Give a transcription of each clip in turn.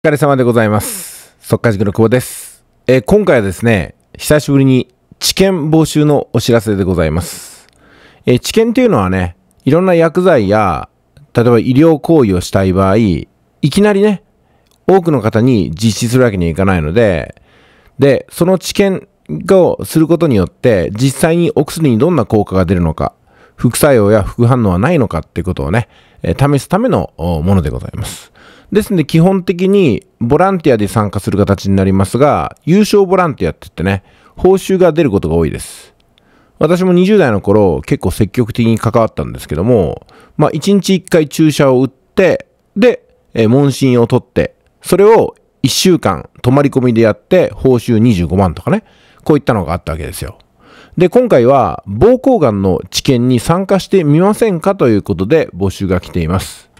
お疲れ様でございます。速稼塾の久保です、えー、今回はですね、久しぶりに知見募集のお知らせでございます。えー、知見というのはね、いろんな薬剤や、例えば医療行為をしたい場合、いきなりね、多くの方に実施するわけにはいかないので、で、その知見をすることによって、実際にお薬にどんな効果が出るのか、副作用や副反応はないのかってことをね、試すためのものでございます。ですので基本的にボランティアで参加する形になりますが、優勝ボランティアって言ってね、報酬が出ることが多いです。私も20代の頃結構積極的に関わったんですけども、まあ1日1回注射を打って、で、え問診を取って、それを1週間泊まり込みでやって報酬25万とかね、こういったのがあったわけですよ。で、今回は膀胱がんの治験に参加してみませんかということで募集が来ています。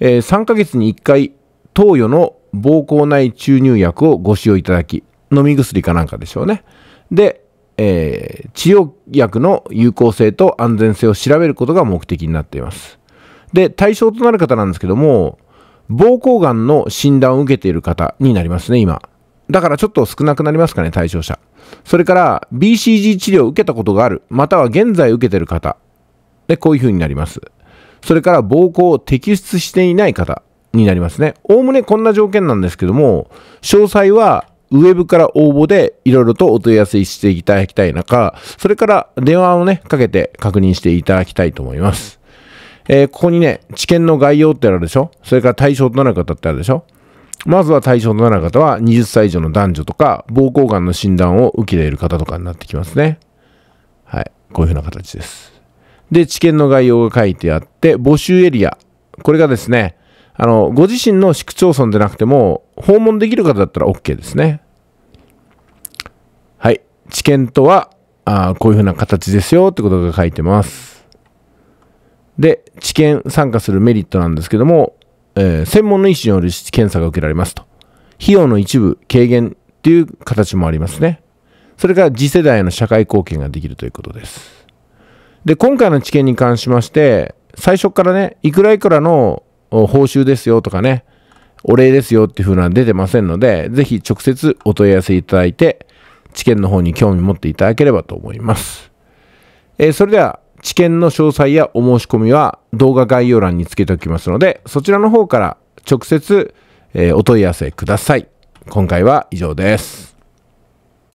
えー、3ヶ月に1回、投与の膀胱内注入薬をご使用いただき、飲み薬かなんかでしょうね。で、えー、治療薬の有効性と安全性を調べることが目的になっています。で、対象となる方なんですけども、膀胱がんの診断を受けている方になりますね、今。だからちょっと少なくなりますかね、対象者。それから、BCG 治療を受けたことがある、または現在受けている方。で、こういうふうになります。それから、膀胱を摘出していない方になりますね。おおむねこんな条件なんですけども、詳細は、ウェブから応募でいろいろとお問い合わせしていただきたい中、それから電話をね、かけて確認していただきたいと思います。えー、ここにね、知見の概要ってあるでしょそれから対象となる方ってあるでしょまずは対象となる方は20歳以上の男女とか、膀胱がんの診断を受けている方とかになってきますね。はい。こういうふうな形です。で、治験の概要が書いてあって、募集エリア。これがですね、あの、ご自身の市区町村でなくても、訪問できる方だったら OK ですね。はい。治験とは、あこういうふうな形ですよってことが書いてます。で、治験参加するメリットなんですけども、えー、専門の医師による検査が受けられますと。費用の一部軽減っていう形もありますね。それから次世代への社会貢献ができるということです。で、今回の治験に関しまして、最初からね、いくらいくらの報酬ですよとかね、お礼ですよっていう風なのは出てませんので、ぜひ直接お問い合わせいただいて、治験の方に興味持っていただければと思います。えー、それでは、知見の詳細やお申し込みは動画概要欄につけておきますので、そちらの方から直接、えー、お問い合わせください。今回は以上です。